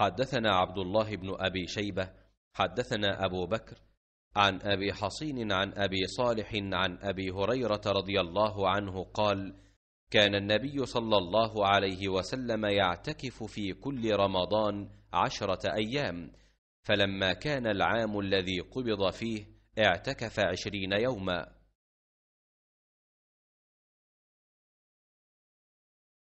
حدثنا عبد الله بن أبي شيبة حدثنا أبو بكر عن أبي حصين عن أبي صالح عن أبي هريرة رضي الله عنه قال كان النبي صلى الله عليه وسلم يعتكف في كل رمضان عشرة أيام فلما كان العام الذي قبض فيه اعتكف عشرين يوما